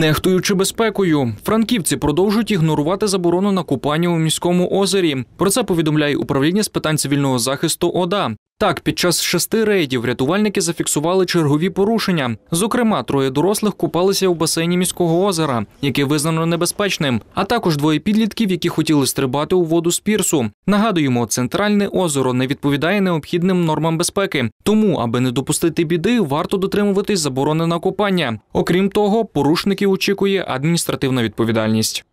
Нехтуючи безпекою, франківці продовжують ігнорувати заборону на купання у міському озері. Про це повідомляє управління з питань цивільного захисту ОДА. Так, під час шести рейдів рятувальники зафіксували чергові порушення. Зокрема, троє дорослих купалися у басейні міського озера, яке визнано небезпечним, а також двоє підлітків, які хотіли стрибати у воду з пірсу. Нагадуємо, центральне озеро не відповідає необхідним нормам безпеки. Тому, аби не допустити біди, варто дотримуватись заборони на купання. Окрім того, порушників очікує адміністративна відповідальність.